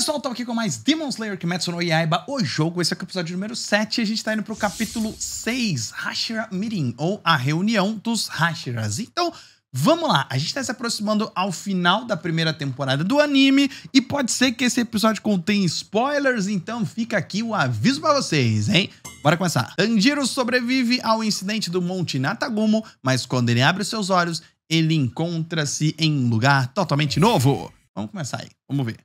pessoal, tô aqui com mais Demon Slayer Kimetsu no Yaiba, o jogo. Esse é o episódio número 7 e a gente está indo pro capítulo 6, Hashira Meeting, ou a reunião dos Hashiras. Então, Vamos lá, a gente está se aproximando ao final da primeira temporada do anime e pode ser que esse episódio contém spoilers, então fica aqui o aviso para vocês, hein? Bora começar. Anjiro sobrevive ao incidente do Monte Natagumo, mas quando ele abre seus olhos, ele encontra-se em um lugar totalmente novo. Vamos começar aí, vamos ver.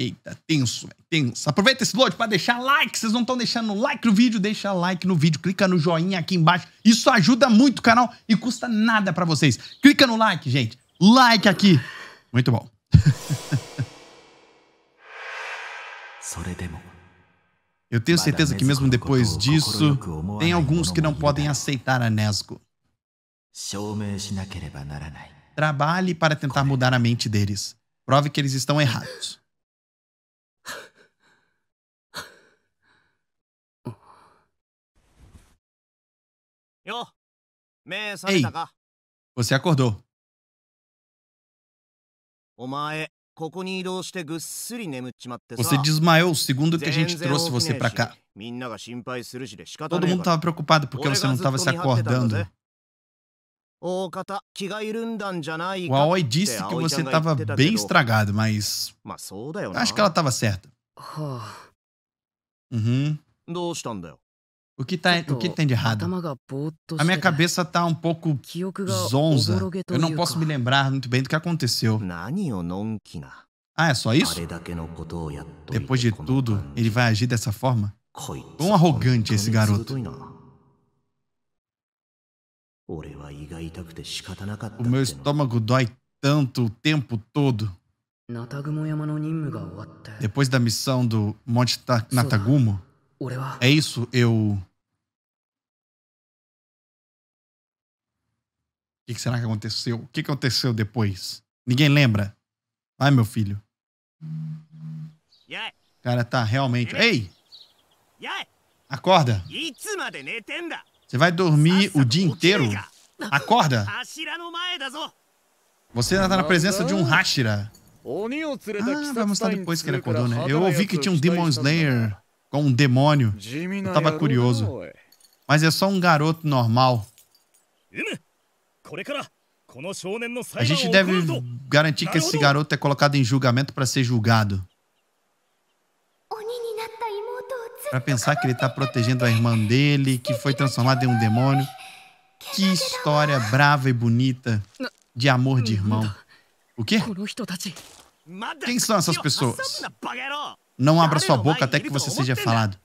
Eita, tenso, velho, tenso. Aproveita esse load para deixar like. Vocês não estão deixando like no vídeo, deixa like no vídeo, clica no joinha aqui embaixo. Isso ajuda muito o canal e custa nada para vocês. Clica no like, gente. Like aqui. Muito bom. Eu tenho certeza que mesmo depois disso, tem alguns que não podem aceitar a Nesgo. Trabalhe para tentar mudar a mente deles. Prove que eles estão errados. Ei, você acordou. Você desmaiou o segundo que a gente trouxe você pra cá. Todo mundo tava preocupado porque você não tava se acordando. O Aoi disse que você estava bem estragado, mas. Acho que ela estava certa. Uhum. O que, tá, o que tipo, tem de errado? A minha cabeça tá um pouco zonza. Eu não posso me lembrar muito bem do que aconteceu. Ah, é só isso? Depois de tudo, ele vai agir dessa forma? Quão arrogante esse garoto. O meu estômago dói tanto o tempo todo. Depois da missão do Monte Natagumo, é isso, eu. O que será que aconteceu? O que aconteceu depois? Ninguém lembra. Vai, meu filho. O cara tá realmente. Ei! Acorda! Você vai dormir o dia inteiro? Acorda! Você ainda tá na presença de um Hashira. Ah, vai mostrar depois que ele acordou, né? Eu ouvi que tinha um Demon Slayer com um demônio. Eu tava curioso. Mas é só um garoto normal. A gente deve garantir que esse garoto é colocado em julgamento para ser julgado. Para pensar que ele está protegendo a irmã dele, que foi transformada em um demônio. Que história brava e bonita de amor de irmão. O quê? Uhum. Quem são essas pessoas? Não abra sua boca até que você seja né? falado.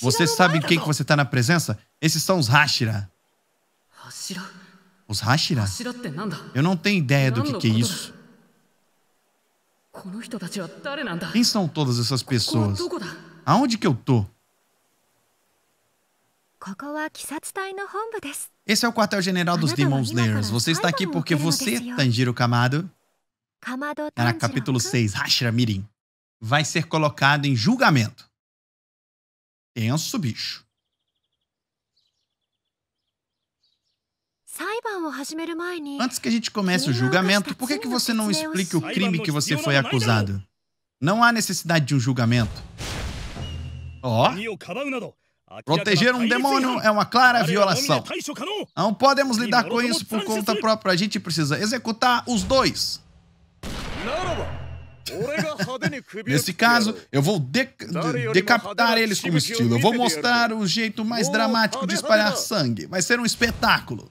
Você sabe quem que você está na presença? Esses são os Hashira. Hashira? Os Hashira? Eu não tenho ideia do que, que é isso. Quem são todas essas pessoas? Aonde que eu tô? Esse é o quartel-general dos Demon Slayers. Você está aqui porque você, é Tanjiro Kamado, era capítulo 6, Hashira Mirim, vai ser colocado em julgamento. Tenso, bicho. Antes que a gente comece o julgamento, por que, que você não explica o crime que você foi acusado? Não há necessidade de um julgamento. Ó. Oh. Proteger um demônio é uma clara violação. Não podemos lidar com isso por conta própria. A gente precisa executar os dois. Nesse caso, eu vou de de decapitar eles com estilo. Eu vou mostrar o jeito mais dramático de espalhar sangue. Vai ser um espetáculo.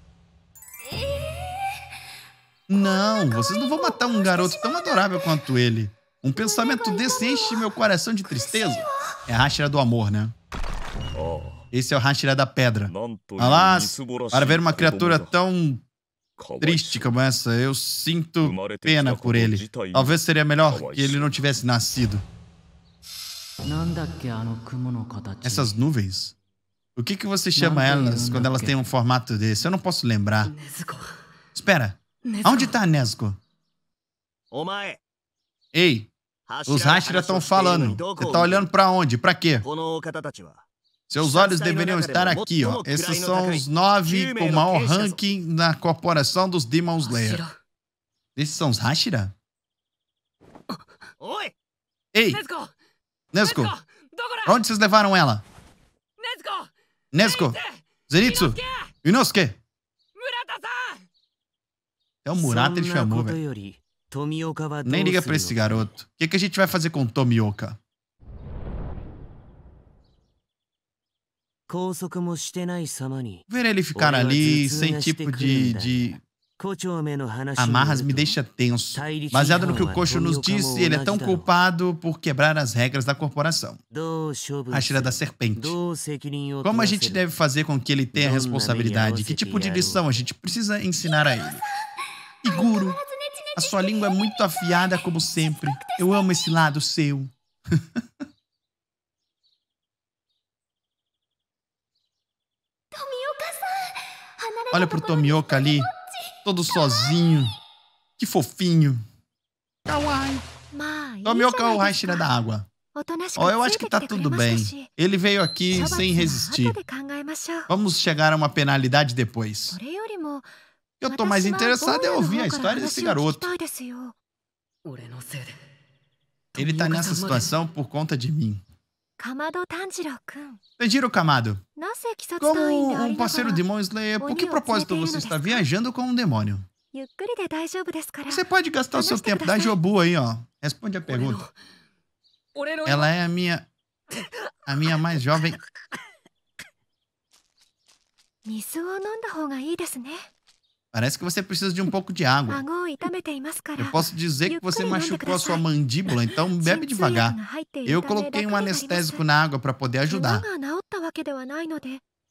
Não, vocês não vão matar um garoto tão adorável quanto ele. Um pensamento desse enche meu coração de tristeza. É a Hashira do amor, né? Oh. Esse é o Hashira da pedra. Alas, para ver uma criatura tão triste como essa, eu sinto pena por ele. Talvez seria melhor que ele não tivesse nascido. Essas nuvens? O que, que você chama elas quando elas têm um formato desse? Eu não posso lembrar. Espera, Nezuko. Onde tá Nezuko? Ei, os Hashira estão falando. Você tá olhando para onde? Para quê? Seus olhos deveriam estar aqui, ó. Esses são os nove com o maior ranking na corporação dos Demon Slayer. Esses são os Hashira? Ei! NESCO. Pra onde vocês levaram ela? NESCO. Zenitsu! Inosuke! Até o Murata ele chamou, velho. Nem liga pra esse garoto. O que, que a gente vai fazer com Tomioka? Ver ele ficar ali, sem tipo de, de... Amarras me deixa tenso. Baseado no que o Kosho nos disse, ele é tão culpado por quebrar as regras da corporação. A Shira da serpente. Como a gente deve fazer com que ele tenha responsabilidade? Que tipo de lição a gente precisa ensinar a ele? Iguro, a sua língua é muito afiada como sempre. Eu amo esse lado seu. Olha pro Tomioka ali, todo sozinho. Que fofinho. Tomioka é o Rai tira da água. Oh, eu acho que tá tudo bem. Ele veio aqui sem resistir. Vamos chegar a uma penalidade depois. Eu tô mais interessado em ouvir a história desse garoto. Ele tá nessa situação por conta de mim. Tanjiro Kamado, como um parceiro de Demon Slayer, por que propósito você está viajando com um demônio? Você pode gastar o seu tempo da Jobu aí, ó. Responde a pergunta. Ela é a minha... A minha mais jovem... Parece que você precisa de um pouco de água. Eu posso dizer que você machucou a sua mandíbula, então bebe devagar. Eu coloquei um anestésico na água para poder ajudar.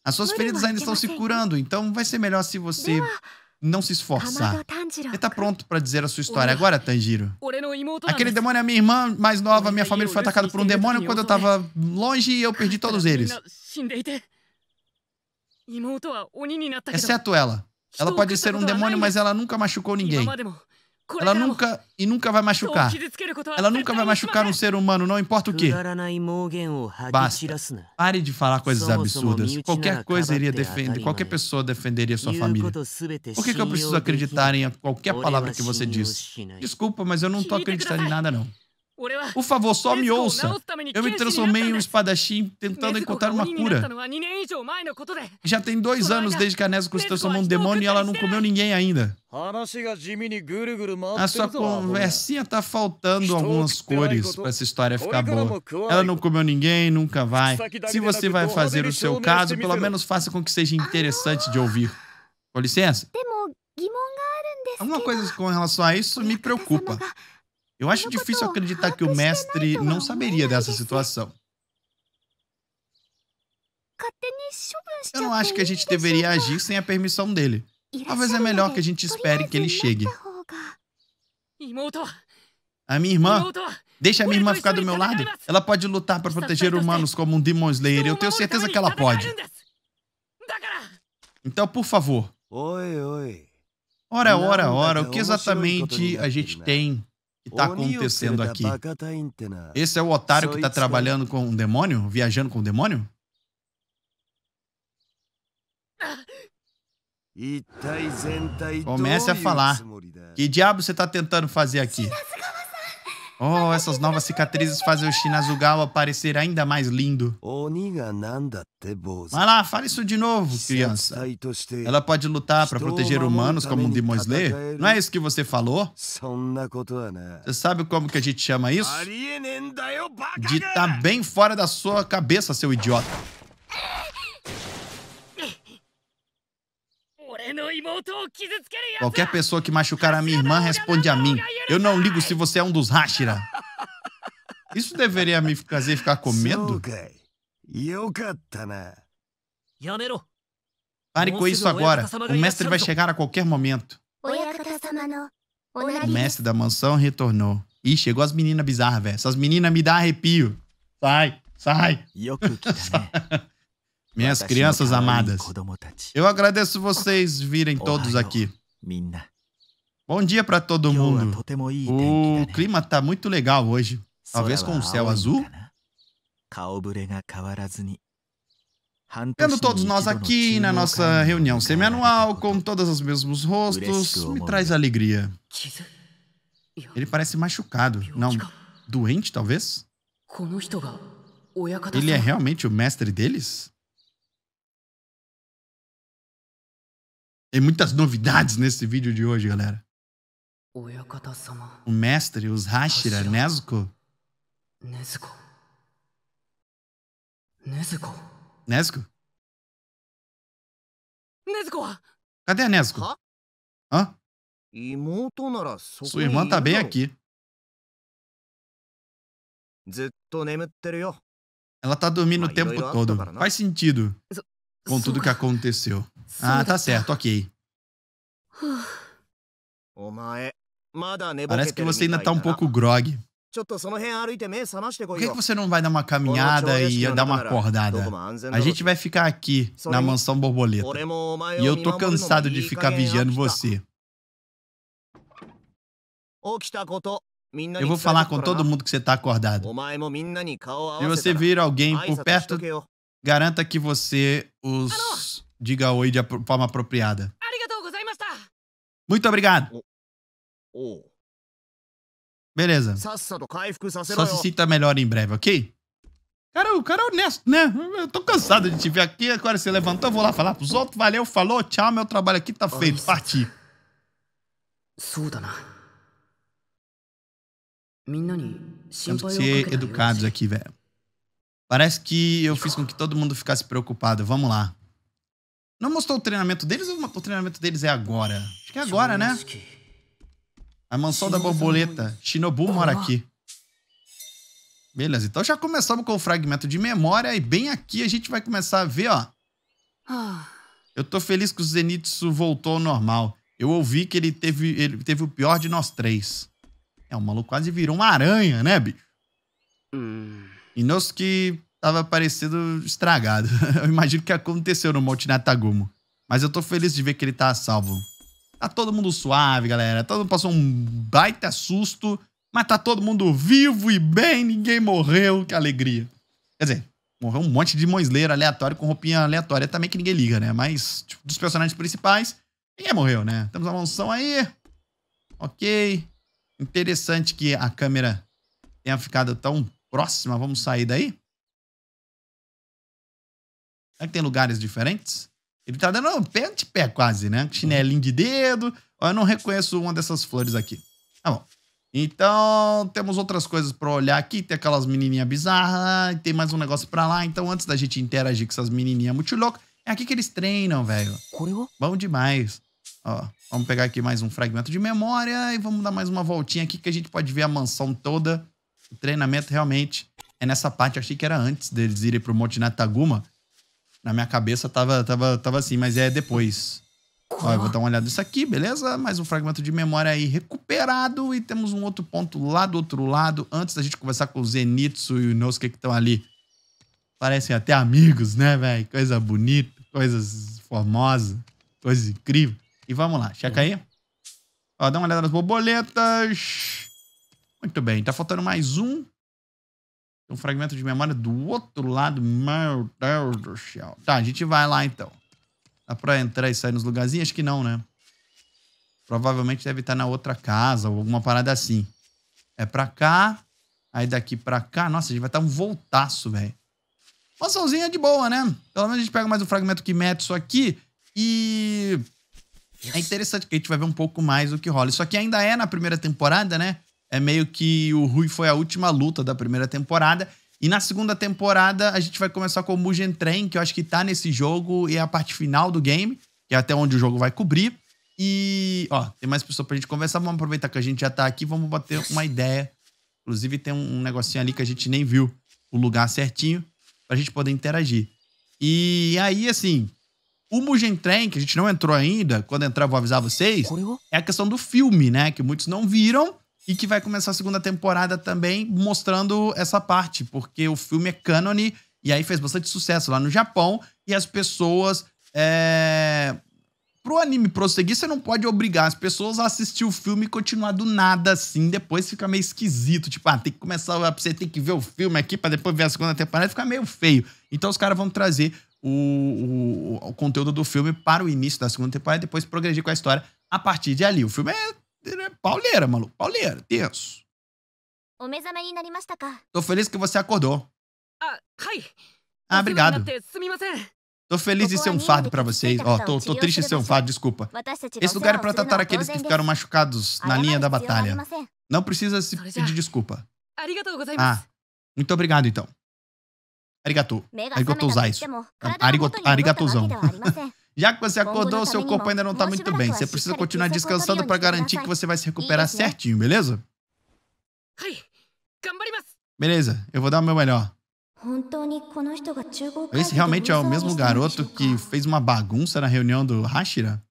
As suas feridas ainda estão se curando, então vai ser melhor se você não se esforçar. Você tá pronto para dizer a sua história agora, Tanjiro? Aquele demônio é minha irmã mais nova. Minha família foi atacada por um demônio quando eu estava longe e eu perdi todos eles. Exceto ela. Ela pode ser um demônio, mas ela nunca machucou ninguém. Ela tá, nunca e nunca vai então, machucar. Ela nunca vai machucar um ser humano, não importa o que. Basta. Pare de falar coisas absurdas. Qualquer coisa iria defender, qualquer pessoa defenderia sua família. Por que, que eu preciso acreditar em qualquer palavra que você diz? Desculpa, mas eu não tô acreditando em nada, não. Por favor, só me ouça. Eu me transformei em um espadachim tentando encontrar uma cura. Já tem dois anos desde que a Nezuko se transformou um demônio e ela não comeu ninguém ainda. A sua conversinha tá faltando algumas cores pra essa história ficar boa. Ela não comeu ninguém, nunca vai. Se você vai fazer o seu caso, pelo menos faça com que seja interessante de ouvir. Com licença. Ah, Alguma coisa com relação a isso me preocupa. Eu acho difícil acreditar que o mestre não saberia dessa situação. Eu não acho que a gente deveria agir sem a permissão dele. Talvez é melhor que a gente espere que ele chegue. A minha irmã. Deixa a minha irmã ficar do meu lado. Ela pode lutar para proteger humanos como um Demon Slayer. Eu tenho certeza que ela pode. Então, por favor. Ora, ora, ora. O que exatamente a né? gente tem que está acontecendo aqui? Esse é o otário que está trabalhando com um demônio? Viajando com um demônio? Tá Comece a falar. Que diabo você está tentando fazer aqui? Oh, essas novas cicatrizes fazem o Shinazugawa parecer ainda mais lindo. Vai lá, fala isso de novo, criança. Ela pode lutar para proteger humanos como um Demon Slayer? Não é isso que você falou? Você sabe como que a gente chama isso? De tá bem fora da sua cabeça, seu idiota. Qualquer pessoa que machucar a minha irmã responde a mim. Eu não ligo se você é um dos Hashira. Isso deveria me fazer ficar com medo? Pare com isso agora. O mestre vai chegar a qualquer momento. O mestre da mansão retornou. Ih, chegou as meninas bizarras, velho. Essas meninas me dão arrepio. Sai, sai. sai. Minhas crianças amadas, eu agradeço vocês virem oh, todos aqui. Bom dia para todo mundo. O clima tá muito legal hoje. Talvez com o céu azul. Tendo todos nós aqui na nossa reunião semianual, com todos os mesmos rostos, me traz alegria. Ele parece machucado. Não, doente talvez? Ele é realmente o mestre deles? Tem muitas novidades nesse vídeo de hoje, galera. O mestre, os Hashira, Nezuko. Nezuko. Nezuko. Nezuko? Nezuko. Cadê a Nezuko? Hã? Sua irmã tá bem aqui. Ela tá dormindo o tempo todo. Faz sentido com tudo que aconteceu. Ah, tá certo, ok. Parece que você ainda tá um pouco grog. Por que, você não vai dar uma caminhada e dar uma acordada? A gente vai ficar aqui, na mansão borboleta. E eu tô cansado de ficar vigiando você. Eu vou falar com todo mundo que você tá acordado. Se você vir alguém por perto, garanta que você os Diga oi de forma apropriada. Muito obrigado. Beleza. Só se sinta melhor em breve, ok? Cara, o cara é honesto, né? Eu tô cansado de te ver aqui. Agora você levantou, eu vou lá falar pros outros. Valeu, falou, tchau. Meu trabalho aqui tá feito. Parti. Temos que ser educados aqui, velho. Parece que eu fiz com que todo mundo ficasse preocupado. Vamos lá. Não mostrou o treinamento deles ou o treinamento deles é agora? Acho que é agora, né? A mansão da é borboleta. Shinobu mora aqui. Beleza, então já começamos com o fragmento de memória e bem aqui a gente vai começar a ver, ó. Ah. Eu tô feliz que o Zenitsu voltou ao normal. Eu ouvi que ele teve, ele teve o pior de nós três. É, o maluco quase virou uma aranha, né, bicho? Hum. Inosuke tava parecido estragado. eu imagino o que aconteceu no Monte Natagumo. Mas eu tô feliz de ver que ele tá salvo. Tá todo mundo suave, galera. Todo mundo passou um baita susto. Mas tá todo mundo vivo e bem, ninguém morreu. Que alegria. Quer dizer, morreu um monte de moisleiro aleatório com roupinha aleatória também que ninguém liga, né? Mas, tipo, dos personagens principais, ninguém morreu, né? Temos uma mansão aí. Ok. Interessante que a câmera tenha ficado tão próxima. Vamos sair daí? Será que tem lugares diferentes? Ele tá dando pé de pé quase, né? Uhum. Chinelinho de dedo. eu não reconheço uma dessas flores aqui. Tá bom. Então, temos outras coisas para olhar aqui. Tem aquelas menininhas bizarras. Tem mais um negócio para lá. Então, antes da gente interagir com essas menininhas muito loucas, é aqui que eles treinam, velho. Bom demais. Ó, vamos pegar aqui mais um fragmento de memória e vamos dar mais uma voltinha aqui que a gente pode ver a mansão toda. O treinamento realmente é nessa parte. Eu achei que era antes deles irem pro Monte Nataguma. Na minha cabeça tava, tava, tava assim, mas é depois. Ó, eu vou dar uma olhada nisso aqui, beleza? Mais um fragmento de memória aí recuperado. E temos um outro ponto lá do outro lado. Antes da gente conversar com o Zenitsu e o Nosuke que estão ali. Parecem até amigos, né, velho? Coisa bonita, coisas formosas, coisas incríveis. E vamos lá, checa aí. Ó, dá uma olhada nas borboletas. Muito bem, tá faltando mais um um fragmento de memória do outro lado. Meu Deus do céu. Tá, a gente vai lá então. Dá pra entrar e sair nos lugarzinhos? Acho que não, né? Provavelmente deve estar tá na outra casa ou alguma parada assim. É pra cá. Aí daqui pra cá. Nossa, a gente vai estar tá um voltaço, velho. Uma solzinha de boa, né? Pelo menos a gente pega mais um fragmento que mete isso aqui. E. É interessante que a gente vai ver um pouco mais o que rola. Isso aqui ainda é na primeira temporada, né? é meio que o Rui foi a última luta da primeira temporada. E na segunda temporada a gente vai começar com o Mugen Train, que eu acho que tá nesse jogo e é a parte final do game, que é até onde o jogo vai cobrir. E, ó, tem mais pessoas pra gente conversar, vamos aproveitar que a gente já tá aqui, vamos bater uma ideia. Inclusive tem um negocinho ali que a gente nem viu o lugar certinho pra gente poder interagir. E aí, assim, o Mugen Train, que a gente não entrou ainda, quando entrar eu vou avisar vocês, é a questão do filme, né? Que muitos não viram, e que vai começar a segunda temporada também mostrando essa parte, porque o filme é cânone e aí fez bastante sucesso lá no Japão e as pessoas. É... Pro anime prosseguir, você não pode obrigar as pessoas a assistir o filme e continuar do nada assim. Depois fica meio esquisito. Tipo, ah, tem que começar. Você tem que ver o filme aqui para depois ver a segunda temporada. Fica meio feio. Então os caras vão trazer o, o, o, conteúdo do filme para o início da segunda temporada e depois progredir com a história a partir de ali. O filme é é pauleira, maluco. Pauleira, tenso. Tô feliz que você acordou. Ah, ah obrigado. Tô feliz de ser um fardo pra vocês. Ó, oh, tô, tô, triste de ser um fardo, desculpa. Esse lugar é pra tratar aqueles que ficaram machucados na linha da batalha. Não precisa se pedir desculpa. Ah, muito obrigado, então. Arigatou. Arigatou, Zais. Ah, arigatozão. Já que você acordou, seu corpo ainda não está muito bem. Você precisa continuar descansando para garantir que você vai se recuperar certinho, beleza? Beleza, eu vou dar o meu melhor. Esse realmente é o mesmo garoto que fez uma bagunça na reunião do Hashira?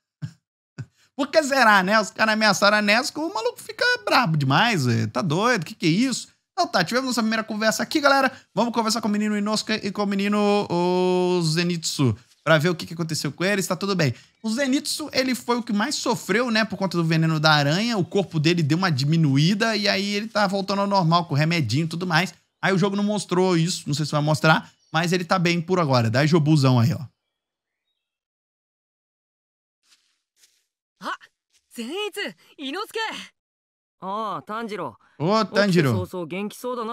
Por que será, né? Os caras ameaçaram a Nesco, o maluco fica brabo demais, véio. tá doido, o que, que é isso? Então tá, tivemos nossa primeira conversa aqui, galera. Vamos conversar com o menino Inosuke e com o menino o Zenitsu para ver o que, que aconteceu com ele, está tudo bem. O Zenitsu, ele foi o que mais sofreu, né, por conta do veneno da aranha, o corpo dele deu uma diminuída e aí ele tá voltando ao normal com remedinho e tudo mais. Aí o jogo não mostrou isso, não sei se vai mostrar, mas ele tá bem por agora. Dá jobuzão aí, ó. Ô, Tanjiro.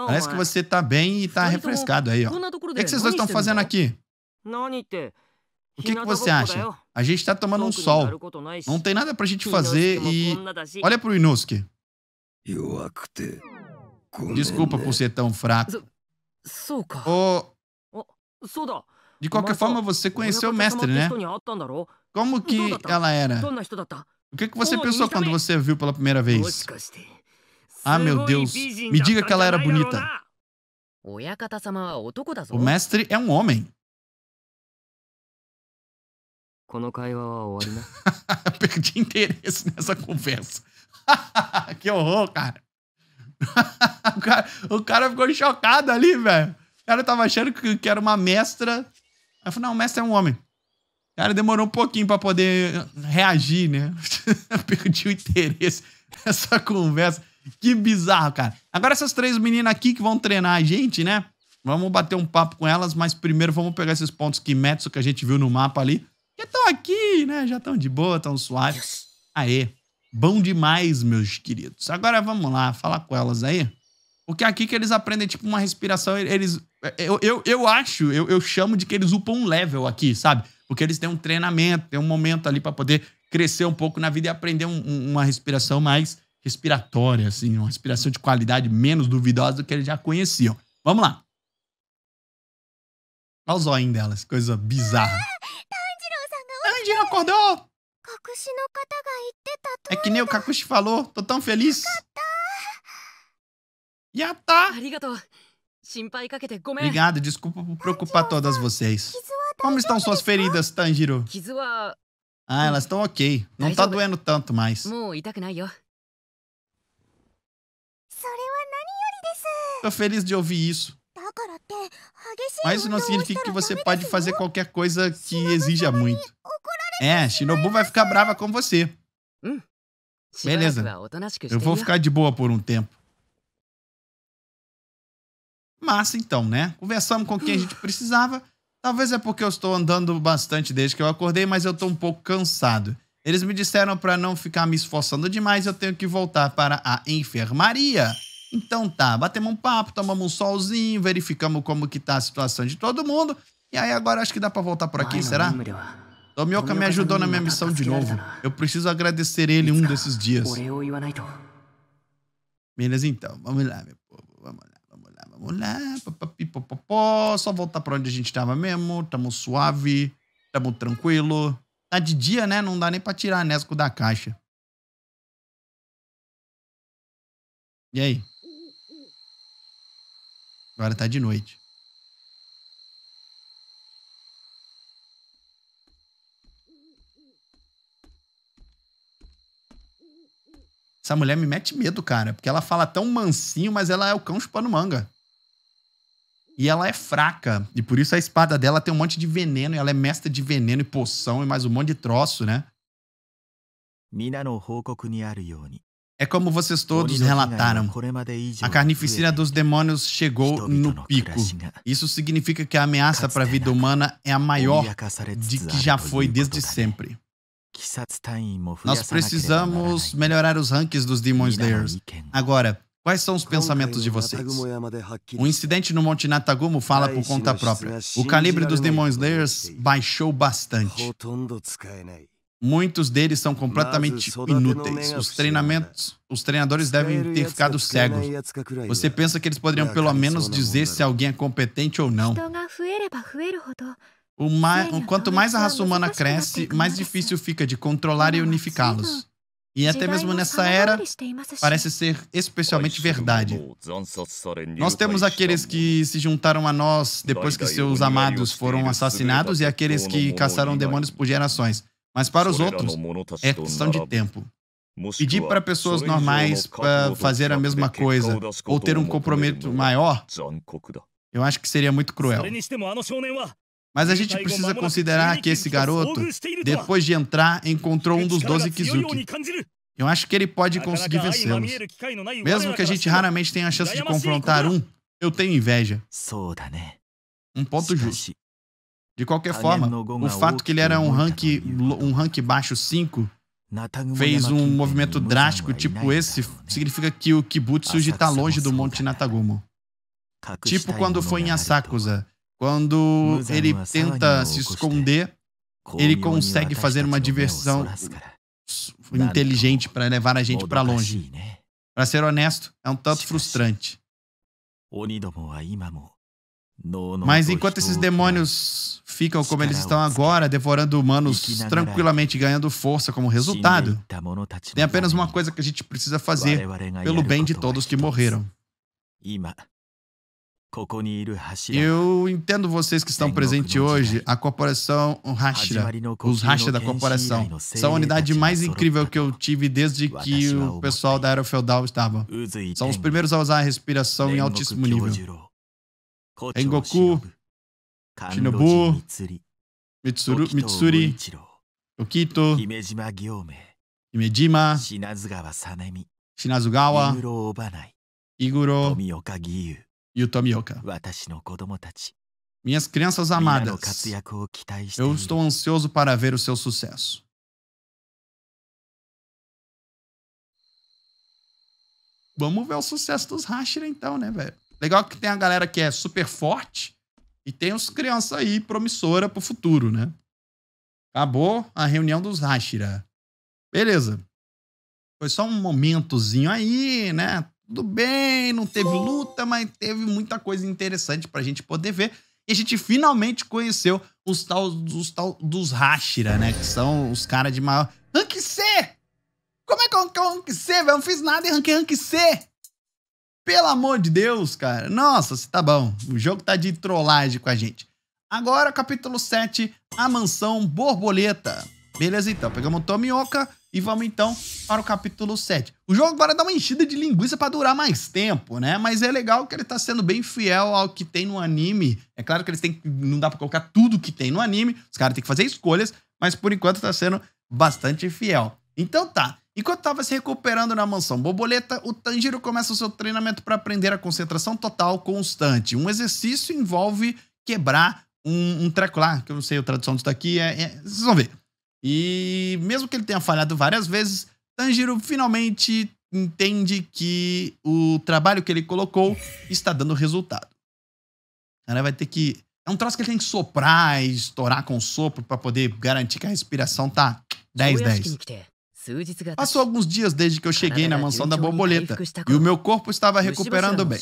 Parece que você tá bem e tá refrescado aí, ó. O que, que vocês dois estão fazendo aqui? 何って o que, que você acha? A gente tá tomando um sol. Não tem nada pra gente fazer é e. Olha pro Inusuke. Desculpa por ser tão fraco. De qualquer forma, você conheceu o mestre, né? É Como que ela era? O que, que você pensou quando você a viu pela primeira vez? Ah, meu Deus. Me diga que ela era bonita. O mestre é um homem. Perdi interesse nessa conversa. que horror, cara. o cara. O cara ficou chocado ali, velho. O cara tava achando que, que era uma mestra. Aí falei não, o mestre é um homem. O cara demorou um pouquinho pra poder reagir, né? Perdi o interesse nessa conversa. Que bizarro, cara. Agora essas três meninas aqui que vão treinar a gente, né? Vamos bater um papo com elas, mas primeiro vamos pegar esses pontos Kimetsu que a gente viu no mapa ali estão aqui, né? Já estão de boa, estão suaves. Aê, bom demais, meus queridos. Agora vamos lá, falar com elas aí. Porque é aqui que eles aprendem, tipo, uma respiração, eles... Eu, eu, eu acho, eu, eu chamo de que eles upam um level aqui, sabe? Porque eles têm um treinamento, tem um momento ali para poder crescer um pouco na vida e aprender um, um, uma respiração mais respiratória, assim, uma respiração de qualidade menos duvidosa do que eles já conheciam. Vamos lá. Olha o zoinho delas, coisa bizarra. Shingiro acordou! É que nem o Kakushi falou, tô tão feliz. Yata! Obrigado, desculpa por preocupar todas vocês. Como estão suas feridas, Tanjiro? Ah, elas estão ok. Não tá doendo tanto mais. Tô feliz de ouvir isso. É, mas isso não significa que você pode fazer qualquer coisa que exija muito. É, Shinobu né? vai ficar brava com você. Hum. Beleza. Eu vou ficar de boa por um tempo. Massa então, né? Conversamos com quem a gente precisava. Talvez é porque eu estou andando bastante desde que eu acordei, mas eu estou um pouco cansado. Eles me disseram para não ficar me esforçando demais, eu tenho que voltar para a enfermaria. Então tá, batemos um papo, tomamos um solzinho, verificamos como que tá a situação de todo mundo. E aí agora acho que dá para voltar por aqui, será? Tomioka me ajudou na minha missão de novo. Eu preciso agradecer ele um desses dias. Beleza então, vamos lá, meu povo. Vamos lá, vamos lá, vamos lá. Só voltar pra onde a gente tava mesmo. Tamo suave, tamo tranquilo. Tá de dia, né? Não dá nem pra tirar a Nesco da caixa. E aí? Agora está de noite. Essa mulher me mete medo, cara, porque ela fala tão mansinho, mas ela é o cão chupando manga. E ela é fraca, e por isso a espada dela tem um monte de veneno, e ela é mestra de veneno e poção e mais um monte de troço, né? É como vocês todos relataram. A carnificina dos demônios chegou no pico. Né? Isso significa que a ameaça para a vida humana é a maior é de que já foi desde sempre. Nós precisamos melhorar os rankings dos Demon Slayers. Agora, quais são os pensamentos de vocês? O incidente no Monte Natagumo fala por conta própria. O calibre dos Demon Slayers baixou bastante. Muitos deles são completamente inúteis. É os treinamentos, né? os treinadores devem ter ficado cegos. Você pensa que eles poderiam pelo menos é dizer se alguém é competente ou não. O mais, quanto mais a é raça humana cresce, mais difícil fica de controlar e unificá-los. E até mesmo nessa era, parece ser especialmente verdade. Nós temos aqueles que se juntaram a nós depois que seus amados foram assassinados e aqueles que caçaram demônios por gerações. Mas para os outros, é questão de tempo. Pedir para pessoas normais para fazer a mesma é coisa ou ter um comprometimento maior, eu acho que seria muito cruel. Mas a gente precisa considerar que esse garoto, depois de entrar, encontrou um dos 12 Kizuki. Eu acho que ele pode conseguir vencê-los. Mesmo que a gente raramente tenha a chance de confrontar um, eu tenho inveja. Né? Um ponto justo. De qualquer forma, o é fato que ele era um rank, um rank baixo 5 fez um movimento drástico é tipo esse né? significa que o Kibutsu está longe do Monte Natagumo. Tipo quando foi em Asakusa, quando ele tenta se esconder, ele consegue fazer uma diversão inteligente para levar a gente para longe. Né? Para ser honesto, é um tanto frustrante. No, no Mas enquanto esses demônios ficam como eles estão agora, devorando humanos tranquilamente, ganhando força como resultado, tem apenas uma coisa que a gente precisa fazer pelo bem de todos que morreram. Eu entendo vocês que estão presentes hoje, a corporação Hashira, os Hashira da corporação, são a unidade mais incrível que eu tive desde que o pessoal da Aerofeudal estava. São os primeiros a usar a respiração em altíssimo nível. Engoku, Shinobu, Mitsuru, Mitsuri, Okito, Himejima, Shinazugawa, Iguro e o Tomioka. Minhas crianças amadas, eu estou ansioso para ver o seu sucesso. Vamos ver o sucesso dos Hashira então, né, velho? Legal que tem a galera que é super forte e tem os crianças aí promissora pro futuro, né? Acabou a reunião dos Hashira. Beleza. Foi só um momentozinho aí, né? Tudo bem, não teve luta, mas teve muita coisa interessante pra gente poder ver. E a gente finalmente conheceu os tal, os tal dos Hashira, né? Que são os caras de maior. Rank C! Como é que eu rank C, velho? Não fiz nada em rank, rank C! Pelo amor de Deus, cara. Nossa, tá bom. O jogo tá de trollagem com a gente. Agora, capítulo 7, a mansão borboleta. Beleza, então. Pegamos Tomioka e vamos, então, para o capítulo 7. O jogo agora dá uma enchida de linguiça para durar mais tempo, né? Mas é legal que ele tá sendo bem fiel ao que tem no anime. É claro que eles têm que... Não dá pra colocar tudo que tem no anime. Os caras têm que fazer escolhas. Mas, por enquanto, tá sendo bastante fiel. Então tá. Enquanto estava se recuperando na mansão borboleta, o Tanjiro começa o seu treinamento para aprender a concentração total constante. Um exercício envolve quebrar um, um treco lá, que eu não sei a tradução disso daqui, é, é, vocês vão ver. E mesmo que ele tenha falhado várias vezes, Tanjiro finalmente entende que o trabalho que ele colocou está dando resultado. O cara vai ter que. É um troço que ele tem que soprar e estourar com sopro para poder garantir que a respiração tá 10-10. Passou alguns dias desde que eu cheguei na mansão da borboleta e o meu corpo estava recuperando bem.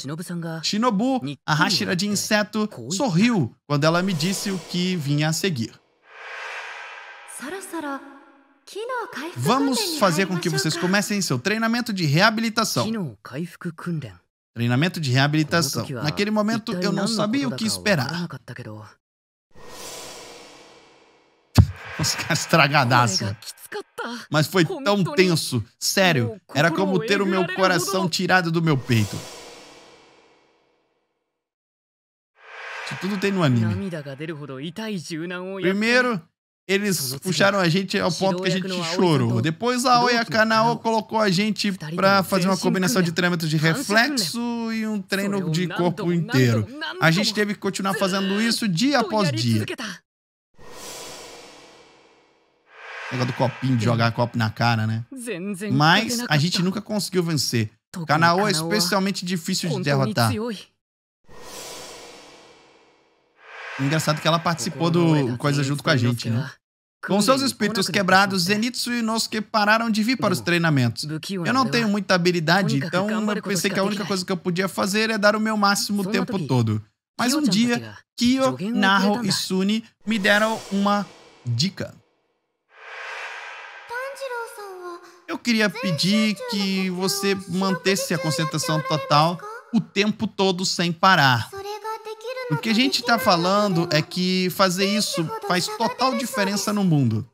Shinobu, a Hashira de inseto, sorriu quando ela me disse o que vinha a seguir. Vamos fazer com que vocês comecem seu treinamento de reabilitação. Treinamento de reabilitação. Naquele momento então, eu não sabia o que esperar. Os caras estragadaça. Mas foi tão tenso, sério, era como ter o meu coração tirado do meu peito. Isso tudo tem no anime. Primeiro, eles puxaram a gente ao ponto que a gente chorou. Depois a Oya Kanao colocou a gente pra fazer uma combinação de treinamentos de reflexo e um treino de corpo inteiro. A gente teve que continuar fazendo isso dia após dia. Negócio do copinho, de jogar copo na cara, né? Mas a gente nunca conseguiu vencer. Kanao é especialmente difícil de derrotar. Engraçado é que ela participou do coisa junto com a gente, né? Com seus espíritos quebrados, Zenitsu e Nosuke pararam de vir para os treinamentos. Eu não né? tenho muita habilidade, então eu pensei que a única coisa né? que eu podia fazer é dar o meu máximo o tempo todo. Mas um dia, Kyo, Naho e Suni me deram uma dica. Eu queria pedir que você mantesse a concentração total o tempo todo sem parar. O que a gente está falando é que fazer isso faz total é diferença no mundo.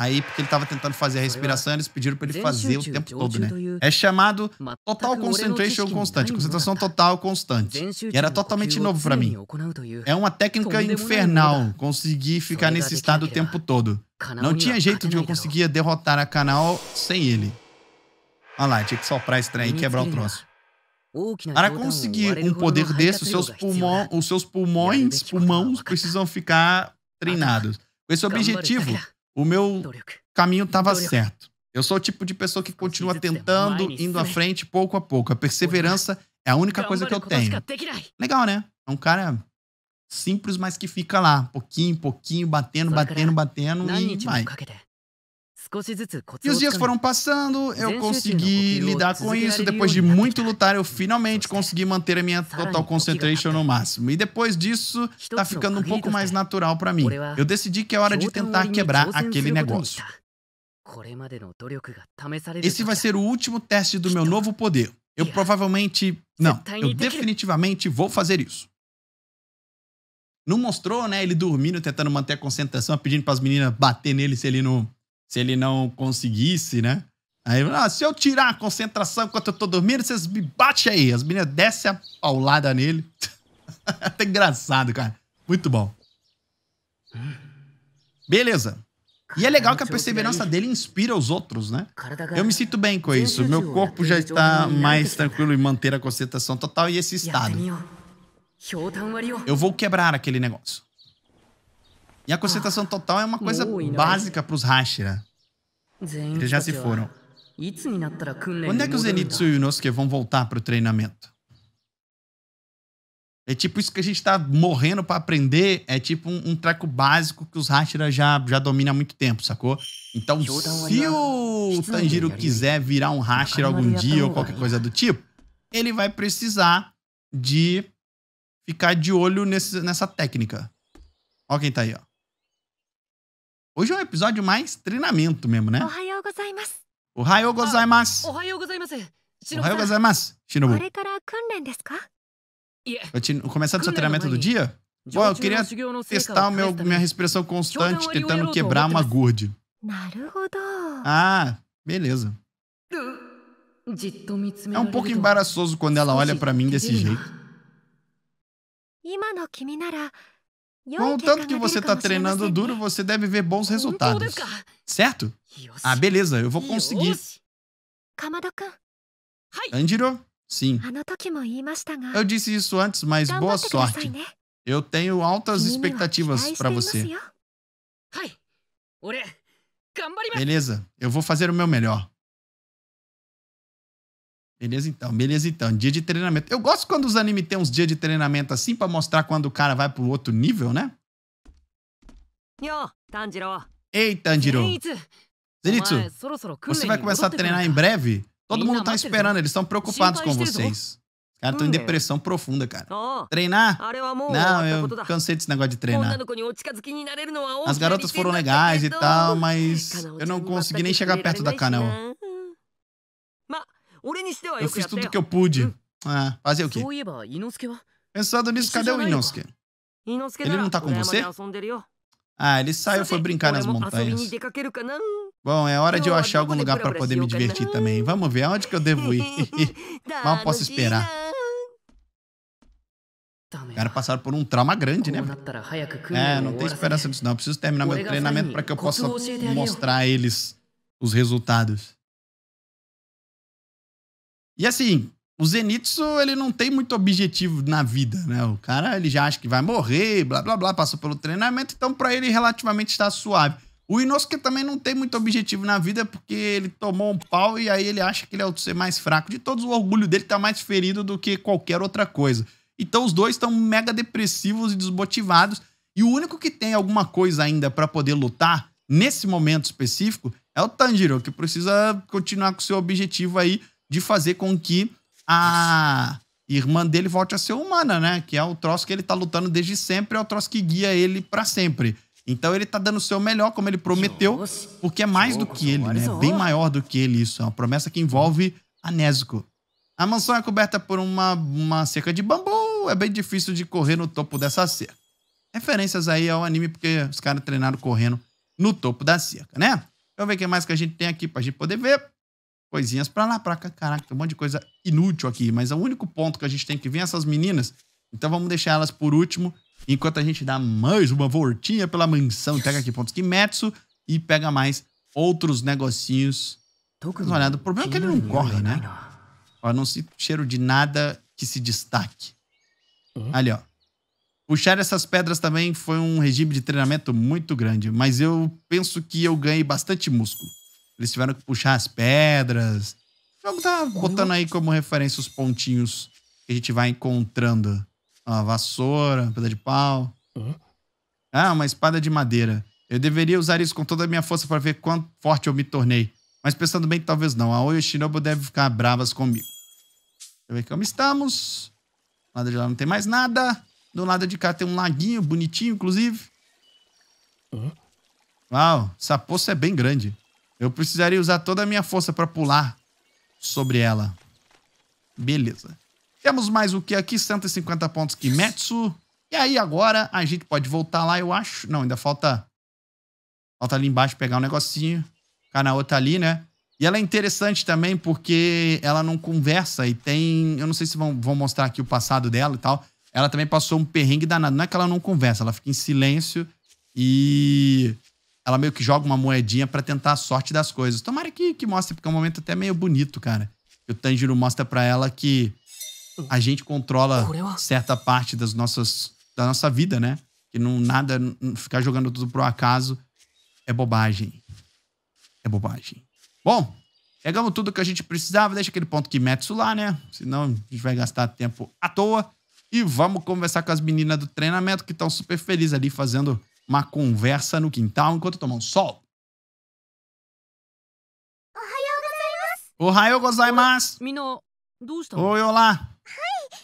Aí, porque ele estava tentando fazer a respiração, eles pediram para ele fazer o tempo todo, né? É chamado Total Concentration Constante, concentração total constante. E era totalmente novo para mim. É, é uma técnica é infernal conseguir ficar nesse estado o tempo todo. Não tinha jeito de eu conseguir derrotar a canal sem ele. Olha lá, tinha que soprar esse trem e quebrar o troço. Para conseguir um poder desse, os seus, pulmão, os seus pulmões, pulmões precisam ficar treinados. Com esse objetivo, o meu caminho estava certo. Eu sou o tipo de pessoa que continua tentando, indo à frente pouco a pouco. A perseverança é a única coisa que eu tenho. Legal, né? É um cara simples, mas que fica lá, pouquinho, pouquinho, batendo, batendo, batendo e vai. E os dias foram passando, eu consegui lidar com isso. Depois de muito lutar, eu finalmente consegui manter a minha total concentration no máximo. E depois disso, tá ficando um pouco mais natural para mim. Eu decidi que é hora de tentar quebrar aquele negócio. Esse vai ser o último teste do meu novo poder. Eu provavelmente. Não, tá eu definitivamente vou fazer isso. Não mostrou, né? Ele dormindo, tentando manter a concentração, pedindo para as meninas bater nele se ele não se ele não conseguisse, né? Aí, ah, se eu tirar a concentração enquanto eu tô dormindo, vocês me batem aí. As meninas descem a paulada nele. Até engraçado, cara. Muito bom. Beleza. E é legal que a perseverança dele inspira os outros, né? Eu me sinto bem com isso. Meu corpo já está mais tá tranquilo em manter a concentração total e esse estado. Eu vou quebrar aquele negócio. E a concentração ah, total é uma coisa básica para os Hashira. Né? Eles já se foram. Quando é que os Zenitsu e o Inosuke vão voltar para o treinamento? É tipo isso que a gente está morrendo para aprender. É tipo um, um treco básico que os Hashira já, já domina há muito tempo, sacou? Então, se o Tanjiro quiser virar um Hashira algum dia ou qualquer coisa do tipo, ele vai precisar de ficar de olho nesse, nessa técnica. Ó quem tá aí, ó. Hoje é um episódio mais treinamento mesmo, né? Ohayou gozaimasu. Ohayou gozaimasu. Ah, Ohayou gozaimasu. Ohayou Shinobu. Continuo, começando seu treinamento do dia? Bom, eu queria testar o meu, minha respiração constante, tentando quebrar uma gourd. Ah, beleza. É um pouco embaraçoso quando ela olha para mim desse jeito. Com o tanto que você está treinando assim, duro, né? você deve ver bons resultados. Certo? Ah, beleza, eu vou conseguir. Anjiro? Sim. Eu disse isso antes, mas boa né? sorte. Eu tenho altas expectativas para você. Beleza, eu vou fazer o meu melhor. Beleza então, beleza então. Dia de treinamento. Eu gosto quando os animes têm uns dias de treinamento assim para mostrar quando o cara vai pro outro nível, né? Yo, Tanjiro. Ei, Tanjiro. Zenitsu, você vai começar a treinar em breve? Todo mundo tá esperando, eles estão preocupados com vocês. Cara, tô em hum. depressão profunda, cara. Oh, treinar? Não, eu cansei desse negócio de treinar. As garotas foram legais e tal, mas eu não consegui nem chegar perto da Kanel. Eu fiz tudo que eu pude. Ah, fazer o quê? Pensando nisso, cadê o Inosuke? Ele não tá com você? Ah, ele saiu foi brincar nas montanhas. Bom, é hora de eu achar algum lugar pra poder me divertir também. Vamos ver, aonde que eu devo ir? Mal posso esperar. Cara, passaram por um trauma grande, né? É, não tem esperança disso não. Eu preciso terminar meu treinamento pra que eu possa mostrar a eles os resultados. E assim, o Zenitsu, ele não tem muito objetivo na vida, né? O cara, ele já acha que vai morrer, blá, blá, blá, passou pelo treinamento, então para ele relativamente está suave. O Inosuke também não tem muito objetivo na vida porque ele tomou um pau e aí ele acha que ele é o ser mais fraco. De todos, o orgulho dele tá mais ferido do que qualquer outra coisa. Então os dois estão mega depressivos e desmotivados. E o único que tem alguma coisa ainda para poder lutar nesse momento específico é o Tanjiro, que precisa continuar com seu objetivo aí de fazer com que a irmã dele volte a ser humana, né? Que é o troço que ele tá lutando desde sempre, é o troço que guia ele para sempre. Então ele tá dando o seu melhor, como ele prometeu, porque é mais do que ele, né? Bem maior do que ele isso. É uma promessa que envolve a Nezuko. A mansão é coberta por uma, uma cerca de bambu. É bem difícil de correr no topo dessa cerca. Referências aí ao anime, porque os caras treinaram correndo no topo da cerca, né? Deixa eu ver o que mais que a gente tem aqui pra gente poder ver coisinhas pra lá, pra cá. Caraca, tem um monte de coisa inútil aqui. Mas é o único ponto que a gente tem que ver é essas meninas. Então vamos deixar elas por último, enquanto a gente dá mais uma voltinha pela mansão. Pega aqui pontos Kimetsu e pega mais outros negocinhos. Mas olha, o problema é que ele não corre, né? Ó, não sinto cheiro de nada que se destaque. Ali, ó. Puxar essas pedras também foi um regime de treinamento muito grande, mas eu penso que eu ganhei bastante músculo. Eles tiveram que puxar as pedras. O jogo tá botando aí como referência os pontinhos que a gente vai encontrando. Uma vassoura, pedra de pau. Ah, uma espada de madeira. Eu deveria usar isso com toda a minha força para ver quão forte eu me tornei. Mas pensando bem, talvez não. A o Shinobu deve ficar bravas comigo. Deixa eu ver como estamos. Do lado de lá não tem mais nada. Do lado de cá tem um laguinho bonitinho, inclusive. Uau, essa poça é bem grande. Eu precisaria usar toda a minha força para pular sobre ela. Beleza. Temos mais o que aqui? 150 pontos Kimetsu. E aí agora a gente pode voltar lá, eu acho. Não, ainda falta... Falta ali embaixo pegar um negocinho. Kanao tá ali, né? E ela é interessante também porque ela não conversa e tem... Eu não sei se vão, vão mostrar aqui o passado dela e tal. Ela também passou um perrengue danado. Não é que ela não conversa, ela fica em silêncio e ela meio que joga uma moedinha para tentar a sorte das coisas. Tomara que, que mostre, porque é um momento até meio bonito, cara. E o Tanjiro mostra para ela que a gente controla certa parte das nossas, da nossa vida, né? Que não nada, não ficar jogando tudo pro acaso é bobagem. É bobagem. Bom, pegamos tudo que a gente precisava, deixa aquele ponto que Metsu lá, né? Senão a gente vai gastar tempo à toa. E vamos conversar com as meninas do treinamento que estão super felizes ali fazendo uma conversa no quintal enquanto tomam sol. Ohayou gozaimasu! Mino, Oi, olá!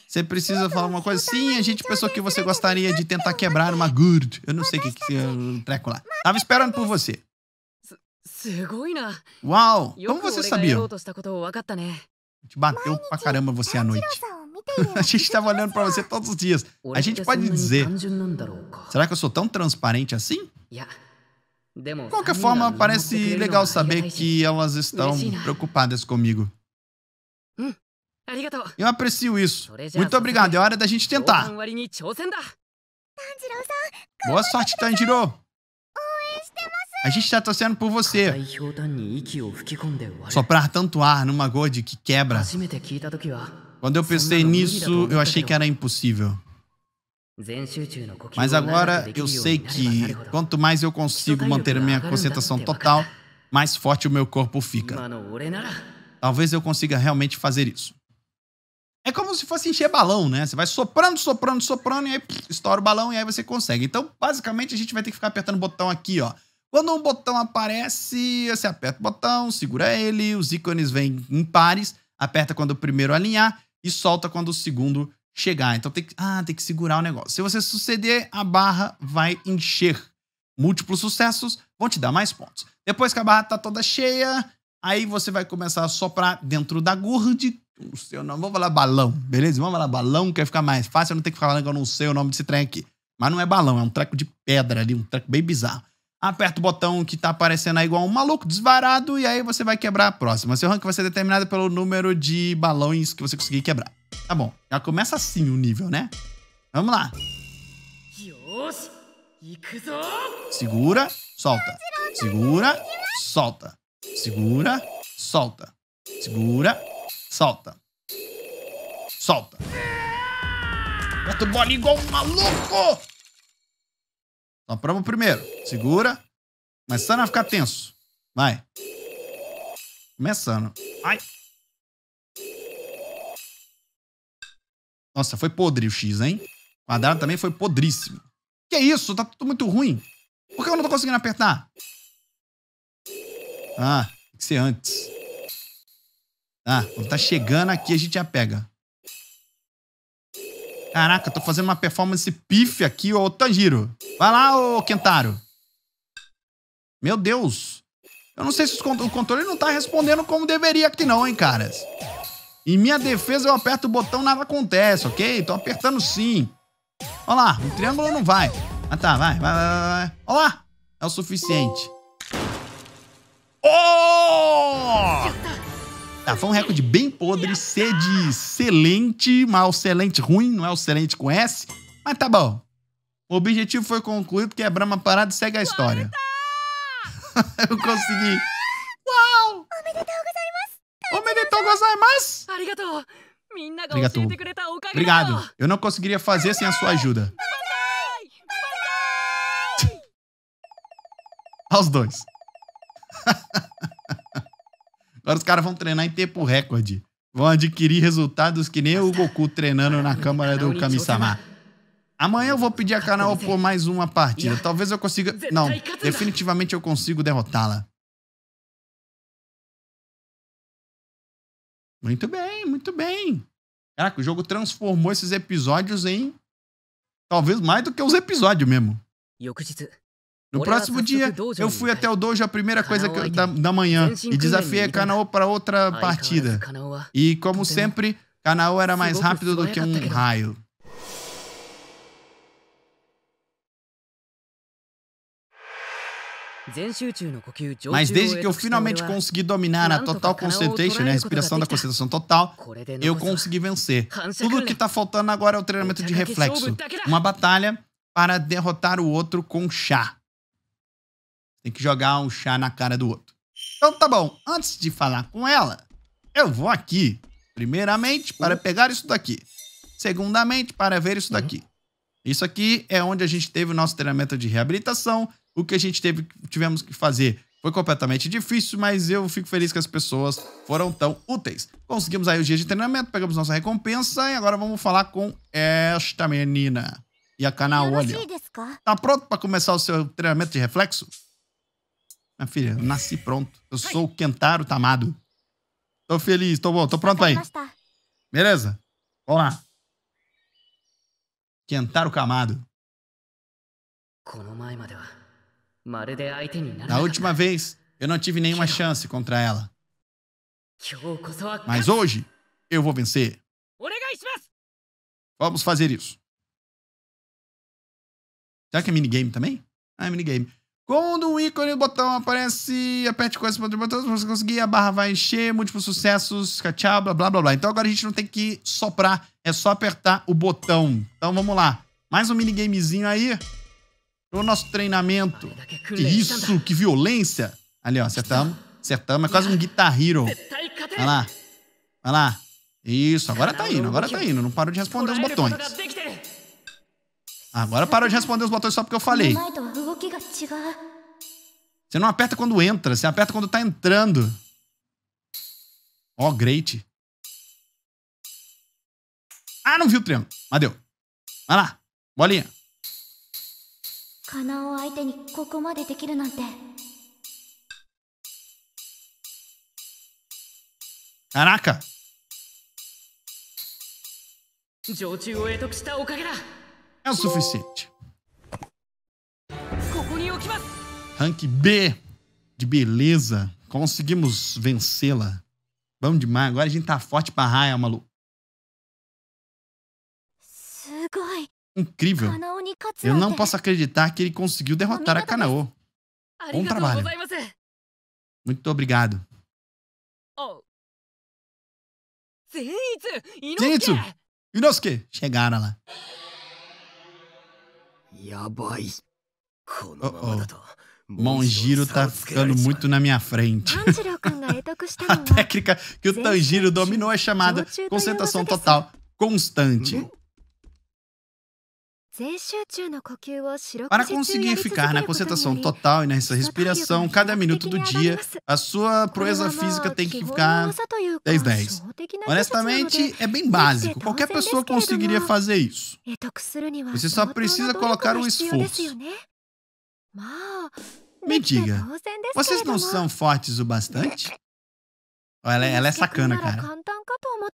Você precisa falar uma coisa? Sim, a gente pensou que você gostaria de tentar quebrar uma GURD. Eu não sei o que, que é treco lá. Tava esperando por você. Uau! Como você sabia? Te bateu pra caramba você à noite. a gente estava olhando para você todos os dias. A gente pode dizer: será que eu sou tão transparente assim? De qualquer forma, parece legal saber que elas estão preocupadas comigo. Hum, eu aprecio isso. Muito obrigado, é hora da gente tentar. Boa sorte, Tanjiro! A gente está torcendo por você. Soprar tanto ar numa gode que quebra. Quando eu pensei nisso, eu achei que era impossível. Mas agora eu sei que quanto mais eu consigo manter minha concentração total, mais forte o meu corpo fica. Talvez eu consiga realmente fazer isso. É como se fosse encher balão, né? Você vai soprando, soprando, soprando, e aí pff, estoura o balão e aí você consegue. Então, basicamente, a gente vai ter que ficar apertando o botão aqui, ó. Quando um botão aparece, você aperta o botão, segura ele, os ícones vêm em pares, aperta quando o primeiro alinhar, e solta quando o segundo chegar. Então tem que, ah, tem que segurar o negócio. Se você suceder, a barra vai encher. Múltiplos sucessos vão te dar mais pontos. Depois que a barra tá toda cheia, aí você vai começar a soprar dentro da gourde. Não sei o nome, vamos falar balão, beleza? Vamos falar balão, que vai ficar mais fácil. Eu não tenho que falar que eu não sei o nome desse trem aqui. Mas não é balão, é um treco de pedra ali, um treco bem bizarro aperta o botão que tá aparecendo aí igual um maluco desvarado e aí você vai quebrar a próxima. Seu rank vai ser determinado pelo número de balões que você conseguir quebrar. Tá bom, já começa assim o nível, né? Vamos lá. Segura, solta. Segura, solta. Segura, solta. Segura, solta. Solta. Bota o bola igual um maluco! Sopramos então, o primeiro. Segura. Começando a ficar tenso. Vai. Começando. Ai. Nossa, foi podre o X, hein? O quadrado também foi podríssimo. Que isso? Tá tudo muito ruim. Por que eu não tô conseguindo apertar? Ah, tem que ser antes. Ah, quando tá chegando aqui, a gente já pega. Caraca, tô fazendo uma performance pif aqui, ô Tanjiro. Vai lá, ô Kentaro. Meu Deus. Eu não sei se o controle não tá respondendo como deveria aqui não, hein, caras. Em minha defesa, eu aperto o botão nada acontece, ok? Tô apertando sim. Ó lá, o triângulo não vai. Ah tá, vai, vai, vai, vai. Ó lá. É o suficiente. Oh! Ah, foi um recorde bem podre, C de excelente, mas excelente ruim, não é o excelente com S. Mas tá bom. O objetivo foi concluído, quebramos uma parada e segue a história. Eu consegui. Uau! Omedetou gozaimasu! Obrigado. Obrigado. Eu não conseguiria fazer sem a sua ajuda. Aos dois. Agora os caras vão treinar em tempo recorde. Vão adquirir resultados que nem o Goku treinando na câmara do Kami-sama. Amanhã eu vou pedir a Kanao ah, por mais uma partida. Talvez eu consiga... Não, tá definitivamente eu consigo derrotá-la. Muito bem, muito bem. Caraca, o jogo transformou esses episódios em... Talvez mais do que os episódios mesmo. No próximo tá dia, eu fui até o dojo a primeira tá coisa da, da manhã tá e desafiei Kanao para outra partida. É e como sempre, Kanao era mais rápido do que um raio. Mas desde que eu finalmente consegui dominar a total concentration, né, a respiração da concentração total, eu consegui vencer. Tudo o que está faltando agora é o treinamento de reflexo. Uma batalha para derrotar o outro com chá. Tem que jogar um chá na cara do outro. Então tá bom, antes de falar com ela, eu vou aqui. Primeiramente, para pegar isso daqui. Segundamente, para ver isso daqui. Isso aqui é onde a gente teve o nosso treinamento de reabilitação. O que a gente teve, tivemos que fazer foi completamente difícil, mas eu fico feliz que as pessoas foram tão úteis. Conseguimos aí os dias de treinamento, pegamos nossa recompensa e agora vamos falar com esta menina. E a olha. Tá pronto para começar o seu treinamento de reflexo? Minha filha, nasci pronto. Eu sou o Kentaro Tamado. Tô feliz, tô bom, tô pronto aí. Beleza? Vamos lá. Kentaro Kamado. Na última vez, eu não tive nenhuma chance contra ela. Mas hoje, eu vou vencer. Vamos fazer isso. Será que é minigame também? Ah, é minigame. Quando o ícone do botão aparece, aperte coisas para botões para você conseguir, a barra vai encher, múltiplos sucessos, cachá, blá, blá, blá, blá. Então agora a gente não tem que soprar, é só apertar o botão. Então vamos lá. Mais um minigamezinho aí pro nosso treinamento. Que isso, que violência. Ali, ó, acertamos. Acertamos, é quase um Guitar Hero. Vai lá. Vai lá. Isso, agora tá indo, agora tá indo. Não parou de responder os botões. Agora parou de responder os botões só porque eu falei. Você não aperta quando entra, você aperta quando tá entrando. Ó, oh, great. Ah, não viu o triângulo. Mas deu. Vai lá. Bolinha. Caraca! É o suficiente. Rank B de beleza. Conseguimos vencê-la. Vamos demais. Agora a gente tá forte pra raia, maluco. Incrível. Eu não posso acreditar que ele conseguiu derrotar a Kanao. Bom trabalho. Muito obrigado. Zenitsu! Oh. Inosuke! Chegaram lá. Oh, oh. Monjiro tá ficando muito na minha frente. A técnica que o Tanjiro dominou é chamada concentração total constante. Para conseguir ficar na concentração total e nessa respiração, cada minuto do dia, a sua proeza física tem que ficar 10-10. Honestamente, é bem básico. Qualquer pessoa conseguiria fazer isso. Você só precisa colocar um esforço. Me diga, vocês não são fortes o bastante? Ela, ela é, é sacana, cara.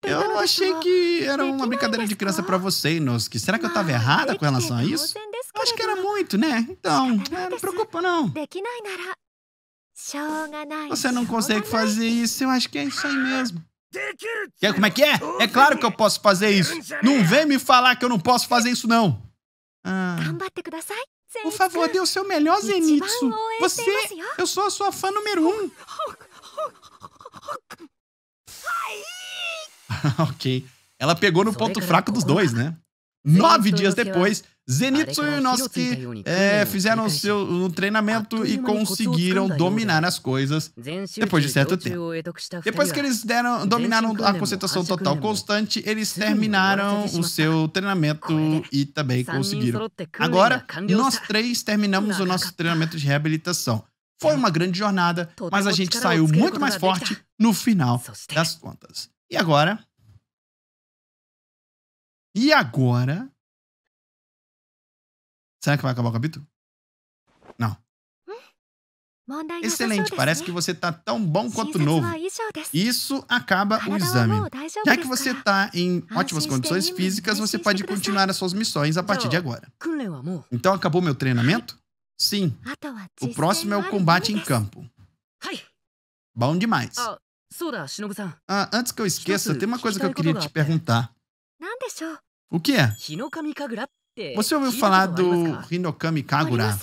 Então eu achei que era uma brincadeira de criança para você, Inosuke. Será que eu tava errada com relação a isso? Eu acho que era muito, né? Então, né, não preocupa, não. Você não consegue fazer isso, eu acho que é isso aí mesmo. Como é que é? É claro que eu posso fazer isso. Não vem me falar que eu não posso fazer isso, não. Ah. Por favor, dê o seu melhor, Zenitsu. Você, assim, eu sou a sua fã número um. ok. Ela pegou no ponto é fraco dos dois, né? Nove dias depois, Zenitsu e Inosuke é, fizeram o seu um treinamento e conseguiram né? dominar as coisas depois de certo tempo. Depois que eles deram, dominaram a concentração total constante, eles terminaram o seu treinamento e também conseguiram. Agora, nós tá três terminamos o nosso treinamento de reabilitação. Foi é. uma grande jornada, mas a gente saiu muito mais forte no final das contas. E agora? E agora Será que vai acabar o capítulo? Não. Hum? Excelente, parece que você está tão bom quanto novo. Isso acaba o exame. Já que você está em ótimas condições físicas, você pode continuar as suas missões a partir de agora. Então acabou meu treinamento? Sim. O próximo é o combate em campo. Bom demais. Ah, ah, antes que eu esqueça, tem uma coisa que eu queria te perguntar. O que é? Você ouviu falar do Hinokami Kagura?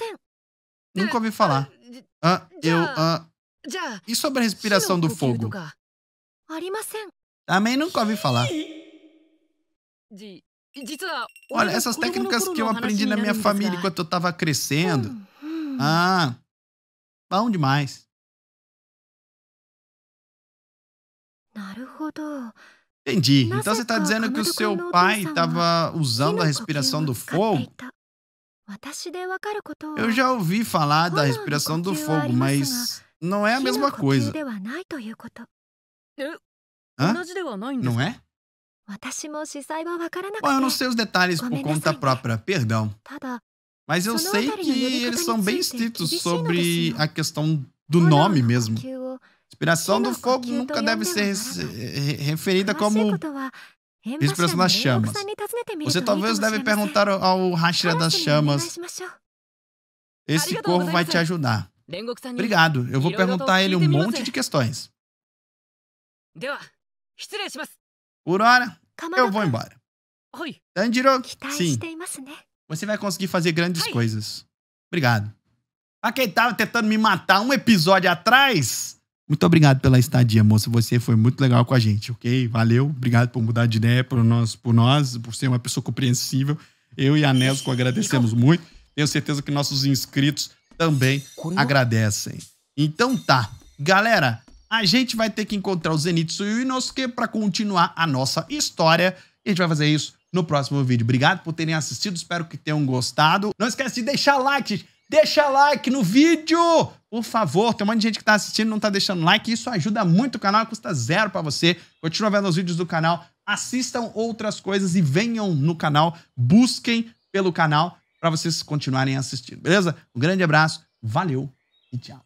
Nunca ouvi falar. Ah, ah eu. Ah, e sobre a respiração do fogo? Também nunca ouvi falar. Olha, essas técnicas que eu aprendi na minha família enquanto eu estava crescendo. Hum, hum. Ah, bom demais. Entendi. Então você está dizendo que o seu pai estava usando a respiração do fogo? Eu já ouvi falar da respiração do fogo, mas não é a mesma coisa. É? Hã? Não é? Bom, eu não sei os detalhes por conta própria, perdão. Mas eu sei que eles são bem estritos sobre a questão do nome mesmo. Inspiração do fogo nunca deve ser referida como inspiração das chamas. Você talvez deve perguntar ao Hashira das chamas. Esse corvo vai te ajudar. Obrigado. Eu vou perguntar a ele um monte de questões. Por hora, eu vou embora. Tanjiro, sim. Você vai conseguir fazer grandes coisas. Obrigado. Ah, quem tava tentando me matar um episódio atrás? Muito obrigado pela estadia, moça. Você foi muito legal com a gente, ok? Valeu. Obrigado por mudar de ideia por nós, por, nós, por ser uma pessoa compreensível. Eu e a Nesco agradecemos muito. Tenho certeza que nossos inscritos também agradecem. Então tá. Galera, a gente vai ter que encontrar o Zenitsu e o Inosuke para continuar a nossa história. E a gente vai fazer isso no próximo vídeo. Obrigado por terem assistido. Espero que tenham gostado. Não esquece de deixar like, Deixa like no vídeo, por favor. Tem um monte de gente que tá assistindo e não tá deixando like. Isso ajuda muito o canal, custa zero para você. Continua vendo os vídeos do canal, assistam outras coisas e venham no canal. Busquem pelo canal para vocês continuarem assistindo, beleza? Um grande abraço, valeu e tchau.